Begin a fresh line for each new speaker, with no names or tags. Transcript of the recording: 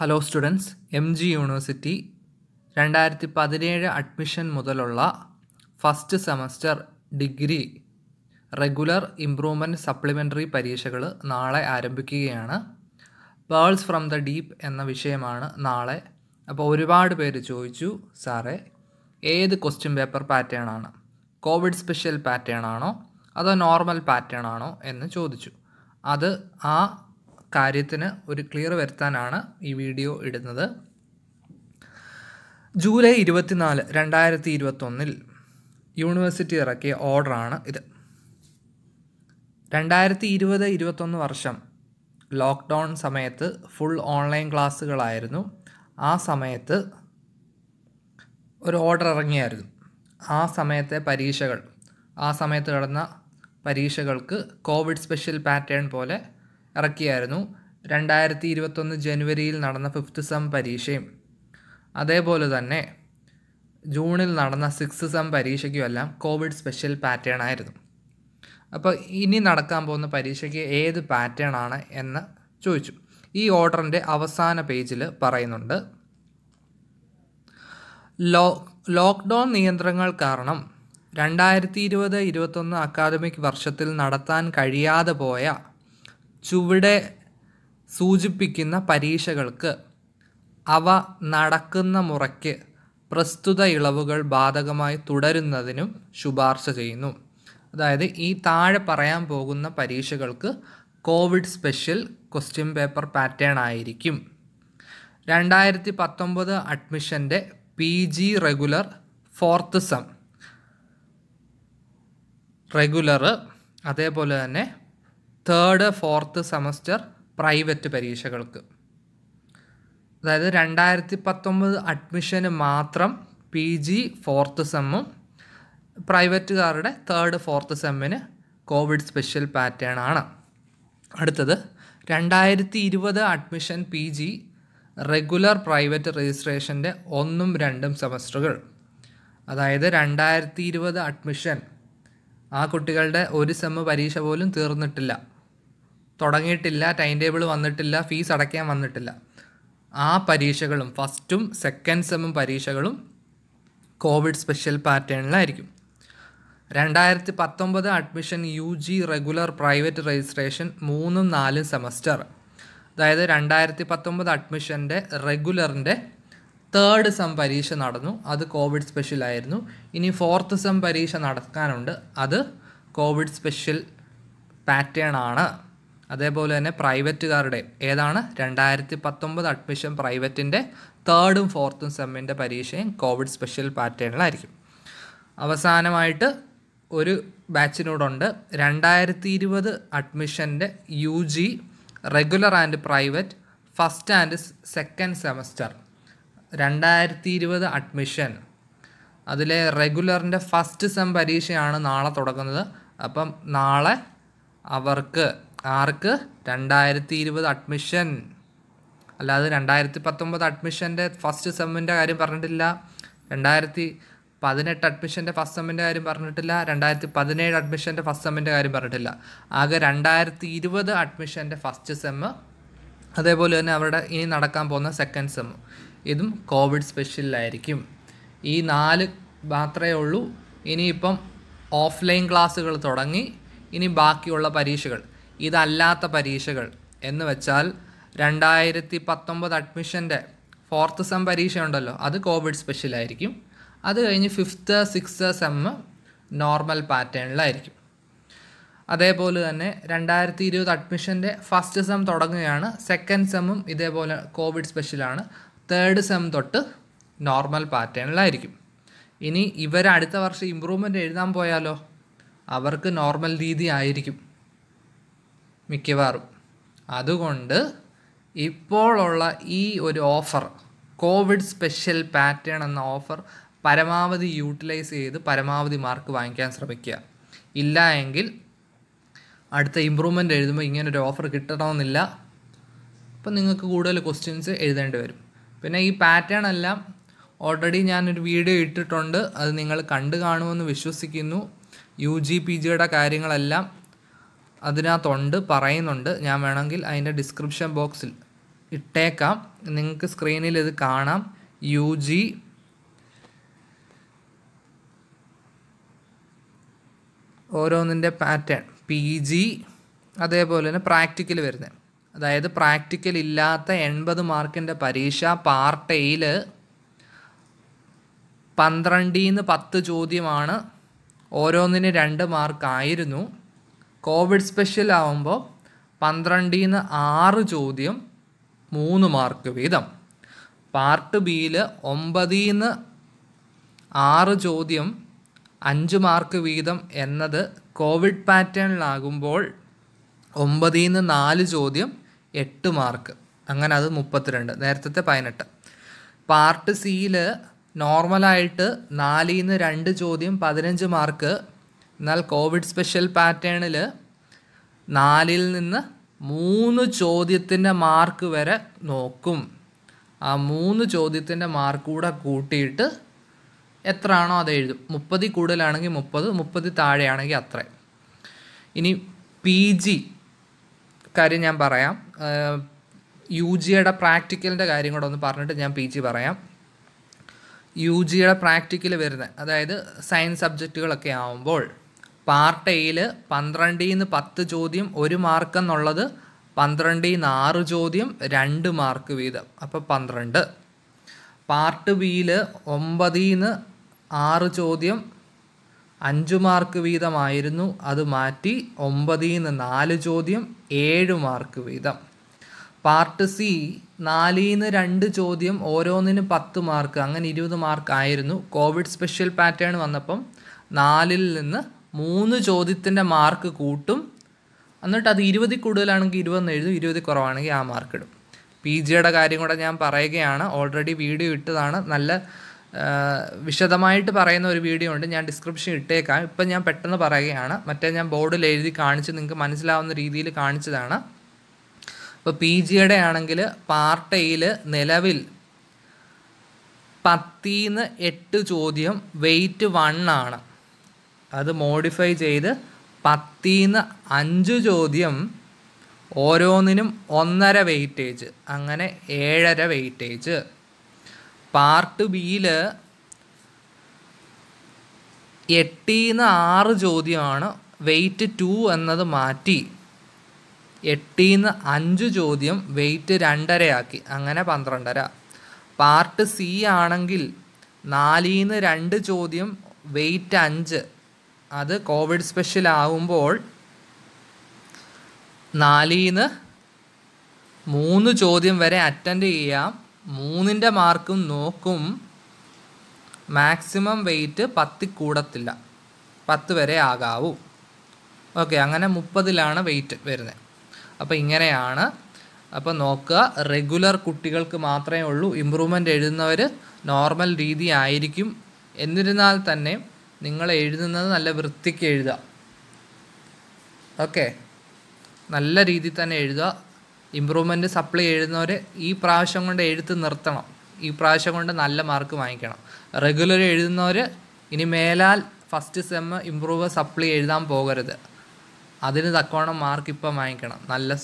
hello students M G university രണ്ടായിരത്തി പതിനേഴ് admission മുതലുള്ള first semester degree regular improvement supplementary പരീക്ഷകൾ നാളെ ആരംഭിക്കുകയാണ് പേൾസ് ഫ്രം ദ ഡീപ്പ് എന്ന വിഷയമാണ് നാളെ അപ്പോൾ ഒരുപാട് പേര് ചോദിച്ചു സാറേ ഏത് ക്വസ്റ്റ്യൻ പേപ്പർ പാറ്റേൺ ആണ് കോവിഡ് സ്പെഷ്യൽ പാറ്റേൺ ആണോ അതോ നോർമൽ പാറ്റേൺ ആണോ എന്ന് ചോദിച്ചു അത് ആ കാര്യത്തിന് ഒരു ക്ലിയർ വരുത്താനാണ് ഈ വീഡിയോ ഇടുന്നത് ജൂലൈ ഇരുപത്തിനാല് രണ്ടായിരത്തി ഇരുപത്തൊന്നിൽ യൂണിവേഴ്സിറ്റി ഇറക്കിയ ഓർഡറാണ് ഇത് രണ്ടായിരത്തി ഇരുപത് ഇരുപത്തൊന്ന് വർഷം ലോക്ക്ഡൗൺ സമയത്ത് ഫുൾ ഓൺലൈൻ ക്ലാസ്സുകളായിരുന്നു ആ സമയത്ത് ഒരു ഓർഡർ ഇറങ്ങിയായിരുന്നു ആ സമയത്തെ പരീക്ഷകൾ ആ സമയത്ത് നടന്ന പരീക്ഷകൾക്ക് കോവിഡ് സ്പെഷ്യൽ പാറ്റേൺ പോലെ ഇറക്കിയായിരുന്നു രണ്ടായിരത്തി ഇരുപത്തൊന്ന് ജനുവരിയിൽ നടന്ന ഫിഫ്ത്ത് സെം പരീക്ഷയും അതേപോലെ തന്നെ ജൂണിൽ നടന്ന സിക്സ് സെം പരീക്ഷയ്ക്കുമെല്ലാം കോവിഡ് സ്പെഷ്യൽ പാറ്റേൺ ആയിരുന്നു അപ്പോൾ ഇനി നടക്കാൻ പോകുന്ന പരീക്ഷയ്ക്ക് ഏത് പാറ്റേൺ ആണ് എന്ന് ചോദിച്ചു ഈ ഓർഡറിൻ്റെ അവസാന പേജിൽ പറയുന്നുണ്ട് ലോ ലോക്ക്ഡൗൺ നിയന്ത്രണങ്ങൾ കാരണം രണ്ടായിരത്തി ഇരുപത് ഇരുപത്തൊന്ന് അക്കാദമിക് വർഷത്തിൽ നടത്താൻ കഴിയാതെ പോയ ചുവടെ സൂചിപ്പിക്കുന്ന പരീക്ഷകൾക്ക് അവ നടക്കുന്ന മുറയ്ക്ക് പ്രസ്തുത ഇളവുകൾ ബാധകമായി തുടരുന്നതിനും ശുപാർശ ചെയ്യുന്നു അതായത് ഈ താഴെ പറയാൻ പോകുന്ന പരീക്ഷകൾക്ക് covid special question paper pattern ആയിരിക്കും രണ്ടായിരത്തി പത്തൊമ്പത് അഡ്മിഷൻ്റെ P G regular fourth sem regular അതേപോലെ തന്നെ തേർഡ് ഫോർത്ത് സെമസ്റ്റർ പ്രൈവറ്റ് പരീക്ഷകൾക്ക് അതായത് രണ്ടായിരത്തി പത്തൊമ്പത് അഡ്മിഷന് മാത്രം പി ജി ഫോർത്ത് സെമ്മും പ്രൈവറ്റുകാരുടെ തേർഡ് ഫോർത്ത് സെമ്മിന് കോവിഡ് സ്പെഷ്യൽ പാറ്റേൺ ആണ് അടുത്തത് രണ്ടായിരത്തി ഇരുപത് admission P G regular private രജിസ്ട്രേഷൻ്റെ ഒന്നും രണ്ടും സെമസ്റ്ററുകൾ അതായത് രണ്ടായിരത്തി ഇരുപത് അഡ്മിഷൻ ആ കുട്ടികളുടെ ഒരു സെമ്മ് പരീക്ഷ പോലും തീർന്നിട്ടില്ല തുടങ്ങിയിട്ടില്ല ടൈം ടേബിൾ വന്നിട്ടില്ല ഫീസ് അടയ്ക്കാൻ വന്നിട്ടില്ല ആ പരീക്ഷകളും ഫസ്റ്റും സെക്കൻഡ് സെമ്മും പരീക്ഷകളും കോവിഡ് സ്പെഷ്യൽ പാറ്റേണിലായിരിക്കും രണ്ടായിരത്തി പത്തൊമ്പത് admission U G regular private registration മൂന്നും നാലും സെമസ്റ്റർ അതായത് രണ്ടായിരത്തി പത്തൊമ്പത് അഡ്മിഷൻ്റെ റെഗുലറിൻ്റെ തേർഡ് സെം പരീക്ഷ നടന്നു അത് കോവിഡ് സ്പെഷ്യൽ ആയിരുന്നു ഇനി ഫോർത്ത് സെം പരീക്ഷ നടക്കാനുണ്ട് അത് കോവിഡ് സ്പെഷ്യൽ പാറ്റേൺ ആണ് അതേപോലെ തന്നെ പ്രൈവറ്റുകാരുടെ ഏതാണ് രണ്ടായിരത്തി പത്തൊമ്പത് അഡ്മിഷൻ പ്രൈവറ്റിൻ്റെ തേർഡും ഫോർത്തും സെമ്മിൻ്റെ പരീക്ഷയും കോവിഡ് സ്പെഷ്യൽ പാറ്റേണിലായിരിക്കും അവസാനമായിട്ട് ഒരു ബാച്ചിനോടുണ്ട് രണ്ടായിരത്തി ഇരുപത് അഡ്മിഷൻ്റെ U G regular and private first and second semester രണ്ടായിരത്തി ഇരുപത് അഡ്മിഷൻ അതിലെ റെഗുലറിൻ്റെ ഫസ്റ്റ് സെം പരീക്ഷയാണ് നാളെ തുടങ്ങുന്നത് അപ്പം നാളെ അവർക്ക് ആർക്ക് രണ്ടായിരത്തി ഇരുപത് അഡ്മിഷൻ അല്ലാതെ രണ്ടായിരത്തി പത്തൊമ്പത് അഡ്മിഷൻ്റെ ഫസ്റ്റ് സെമ്മിൻ്റെ കാര്യം പറഞ്ഞിട്ടില്ല രണ്ടായിരത്തി പതിനെട്ട് അഡ്മിഷൻ്റെ ഫസ്റ്റ് സെമ്മിൻ്റെ കാര്യം പറഞ്ഞിട്ടില്ല രണ്ടായിരത്തി പതിനേഴ് അഡ്മിഷൻ്റെ ഫസ്റ്റ് സെമ്മിൻ്റെ കാര്യം പറഞ്ഞിട്ടില്ല ആകെ രണ്ടായിരത്തി ഇരുപത് അഡ്മിഷൻ്റെ ഫസ്റ്റ് സെമ്മ് അതേപോലെ തന്നെ അവരുടെ ഇനി നടക്കാൻ പോകുന്ന സെക്കൻഡ് സെം ഇതും കോവിഡ് സ്പെഷ്യലിലായിരിക്കും ഈ നാല് മാത്രമേ ഉള്ളൂ ഇനിയിപ്പം ഓഫ്ലൈൻ ക്ലാസ്സുകൾ തുടങ്ങി ഇനി ബാക്കിയുള്ള പരീക്ഷകൾ ഇതല്ലാത്ത പരീക്ഷകൾ എന്ന് വെച്ചാൽ രണ്ടായിരത്തി പത്തൊമ്പത് അഡ്മിഷൻ്റെ ഫോർത്ത് സെം പരീക്ഷ ഉണ്ടല്ലോ അത് കോവിഡ് സ്പെഷ്യലായിരിക്കും അത് കഴിഞ്ഞ് ഫിഫ്ത്ത് സിക്സ്ത് സെം നോർമൽ പാറ്റേണിലായിരിക്കും അതേപോലെ തന്നെ രണ്ടായിരത്തി ഇരുപത് അഡ്മിഷൻ്റെ ഫസ്റ്റ് സെം തുടങ്ങുകയാണ് സെക്കൻഡ് സെമ്മും ഇതേപോലെ കോവിഡ് സ്പെഷ്യലാണ് തേർഡ് സെം തൊട്ട് നോർമൽ പാറ്റേണിലായിരിക്കും ഇനി ഇവർ അടുത്ത വർഷം ഇമ്പ്രൂവ്മെൻ്റ് എഴുതാൻ പോയാലോ അവർക്ക് നോർമൽ രീതി ആയിരിക്കും മിക്കവാറും അതുകൊണ്ട് ഇപ്പോഴുള്ള ഈ ഒരു ഓഫർ കോവിഡ് സ്പെഷ്യൽ പാറ്റേൺ എന്ന ഓഫർ പരമാവധി യൂട്ടിലൈസ് ചെയ്ത് പരമാവധി മാർക്ക് വാങ്ങിക്കാൻ ശ്രമിക്കുക ഇല്ല എങ്കിൽ അടുത്ത ഇമ്പ്രൂവ്മെൻ്റ് എഴുതുമ്പോൾ ഇങ്ങനൊരു ഓഫർ കിട്ടണമെന്നില്ല അപ്പം നിങ്ങൾക്ക് കൂടുതൽ ക്വസ്റ്റ്യൻസ് എഴുതേണ്ടി വരും പിന്നെ ഈ പാറ്റേൺ എല്ലാം ഓൾറെഡി ഞാനൊരു വീഡിയോ ഇട്ടിട്ടുണ്ട് അത് നിങ്ങൾ കണ്ടു കാണുമെന്ന് വിശ്വസിക്കുന്നു യു ജി പി ജിയുടെ കാര്യങ്ങളെല്ലാം അതിനകത്തുണ്ട് പറയുന്നുണ്ട് ഞാൻ വേണമെങ്കിൽ അതിൻ്റെ ഡിസ്ക്രിപ്ഷൻ ബോക്സിൽ ഇട്ടേക്കാം നിങ്ങൾക്ക് സ്ക്രീനിൽ ഇത് കാണാം യു ജി ഓരോന്നിൻ്റെ പാറ്റേൺ പി ജി അതേപോലെ തന്നെ പ്രാക്ടിക്കൽ വരുന്നത് അതായത് പ്രാക്ടിക്കൽ ഇല്ലാത്ത എൺപത് മാർക്കിൻ്റെ പരീക്ഷ പാർട്ട് എയിൽ പന്ത്രണ്ടിൽ നിന്ന് പത്ത് ചോദ്യമാണ് ഓരോന്നിന് രണ്ട് മാർക്കായിരുന്നു കോവിഡ് സ്പെഷ്യൽ ആവുമ്പോൾ പന്ത്രണ്ടിൽ നിന്ന് ആറ് ചോദ്യം മൂന്ന് മാർക്ക് വീതം പാർട്ട് ബിയിൽ ഒമ്പതിൽ നിന്ന് ആറ് ചോദ്യം അഞ്ച് മാർക്ക് വീതം എന്നത് കോവിഡ് പാറ്റേണിലാകുമ്പോൾ ഒമ്പതിൽ നിന്ന് നാല് ചോദ്യം എട്ട് മാർക്ക് അങ്ങനെ അത് മുപ്പത്തിരണ്ട് നേരത്തെ പതിനെട്ട് പാർട്ട് സിയിൽ നോർമലായിട്ട് നാലിൽ നിന്ന് രണ്ട് ചോദ്യം പതിനഞ്ച് മാർക്ക് എന്നാൽ കോവിഡ് സ്പെഷ്യൽ പാറ്റേണിൽ നാലിൽ നിന്ന് മൂന്ന് ചോദ്യത്തിൻ്റെ മാർക്ക് വരെ നോക്കും ആ മൂന്ന് ചോദ്യത്തിൻ്റെ മാർക്ക് കൂടെ കൂട്ടിയിട്ട് എത്ര ആണോ അത് എഴുതും മുപ്പതിൽ കൂടുതലാണെങ്കിൽ മുപ്പത് മുപ്പതിൽ താഴെയാണെങ്കിൽ അത്ര ഇനി പി ജി കാര്യം ഞാൻ പറയാം യു ജിയുടെ പ്രാക്ടിക്കലിൻ്റെ കാര്യം കൂടെ ഒന്ന് പറഞ്ഞിട്ട് ഞാൻ പി ജി പറയാം യു ജിയുടെ പ്രാക്ടിക്കൽ വരുന്നത് അതായത് സയൻസ് സബ്ജക്റ്റുകളൊക്കെ ആവുമ്പോൾ പാർട്ട് എയിൽ പന്ത്രണ്ടിൽ നിന്ന് പത്ത് ചോദ്യം ഒരു മാർക്ക് എന്നുള്ളത് പന്ത്രണ്ടിൽ നിന്ന് ആറ് ചോദ്യം രണ്ട് മാർക്ക് വീതം അപ്പോൾ പന്ത്രണ്ട് പാർട്ട് ബിയിൽ ഒമ്പതിൽ നിന്ന് ആറ് ചോദ്യം അഞ്ച് മാർക്ക് വീതമായിരുന്നു അത് മാറ്റി ഒമ്പതിൽ നിന്ന് നാല് ചോദ്യം ഏഴ് മാർക്ക് വീതം പാർട്ട് സി നാലിൽ നിന്ന് രണ്ട് ചോദ്യം ഓരോന്നിനും പത്ത് മാർക്ക് അങ്ങനെ ഇരുപത് മാർക്ക് ആയിരുന്നു കോവിഡ് സ്പെഷ്യൽ പാറ്റേൺ വന്നപ്പം നാലിൽ നിന്ന് മൂന്ന് ചോദ്യത്തിൻ്റെ മാർക്ക് കൂട്ടും എന്നിട്ട് അത് ഇരുപതിൽ കൂടുതലാണെങ്കിൽ ഇരുപതെന്ന് എഴുതും ഇരുപതിൽ കുറവാണെങ്കിൽ ആ മാർക്ക് ഇടും പി ജിയുടെ കാര്യം കൂടെ ഞാൻ പറയുകയാണ് ഓൾറെഡി വീഡിയോ ഇട്ടതാണ് നല്ല വിശദമായിട്ട് പറയുന്ന ഒരു വീഡിയോ ഉണ്ട് ഞാൻ ഡിസ്ക്രിപ്ഷൻ ഇട്ടേക്കാം ഇപ്പം ഞാൻ പെട്ടെന്ന് പറയുകയാണ് മറ്റേ ഞാൻ ബോർഡിൽ എഴുതി കാണിച്ച് നിങ്ങൾക്ക് മനസ്സിലാവുന്ന രീതിയിൽ കാണിച്ചതാണ് അപ്പോൾ പി ജിയുടെ ആണെങ്കിൽ പാർട്ട് എയിൽ നിലവിൽ പത്തിന്ന് എട്ട് ചോദ്യം വെയിറ്റ് വണ്ണാണ് ആണ് അത് മോഡിഫൈ ചെയ്ത് പത്തിന്ന് അഞ്ച് ചോദ്യം ഓരോന്നിനും ഒന്നര വെയിറ്റേജ് അങ്ങനെ ഏഴര വെയിറ്റേജ് പാർട്ട് ബിയിൽ എട്ടിന്ന് ആറ് ചോദ്യമാണ് വെയിറ്റ് ടു എന്നത് മാറ്റി എട്ടിന്ന് അഞ്ച് ചോദ്യം വെയിറ്റ് രണ്ടരയാക്കി അങ്ങനെ പന്ത്രണ്ടര പാർട്ട് സി ആണെങ്കിൽ നാലിന്ന് രണ്ട് ചോദ്യം വെയിറ്റ് അഞ്ച് അത് കോവിഡ് സ്പെഷ്യൽ ആവുമ്പോൾ നാലിന്ന് മൂന്ന് ചോദ്യം വരെ അറ്റൻഡ് ചെയ്യാം മൂന്നിൻ്റെ മാർക്കും നോക്കും മാക്സിമം വെയിറ്റ് പത്തി കൂടത്തില്ല പത്ത് വരെ ആകാവൂ ഓക്കെ അങ്ങനെ മുപ്പതിലാണ് വെയിറ്റ് വരുന്നത് അപ്പോൾ ഇങ്ങനെയാണ് അപ്പോൾ നോക്കുക റെഗുലർ കുട്ടികൾക്ക് മാത്രമേ ഉള്ളൂ ഇമ്പ്രൂവ്മെൻ്റ് എഴുതുന്നവർ നോർമൽ രീതി ആയിരിക്കും എന്നിരുന്നാൽ തന്നെ നിങ്ങൾ എഴുതുന്നത് നല്ല വൃത്തിക്ക് എഴുതുക ഓക്കെ നല്ല രീതിയിൽ തന്നെ എഴുതുക ഇമ്പ്രൂവ്മെൻറ്റ് സപ്ലൈ എഴുതുന്നവർ ഈ പ്രാവശ്യം കൊണ്ട് എഴുത്ത് നിർത്തണം ഈ പ്രാവശ്യം കൊണ്ട് നല്ല മാർക്ക് വാങ്ങിക്കണം റെഗുലർ എഴുതുന്നവർ ഇനി മേലാൽ ഫസ്റ്റ് സെം ഇമ്പ്രൂവ് സപ്ലൈ എഴുതാൻ പോകരുത് അതിന് തക്കവണ്ണം മാർക്ക് ഇപ്പം വാങ്ങിക്കണം നല്ല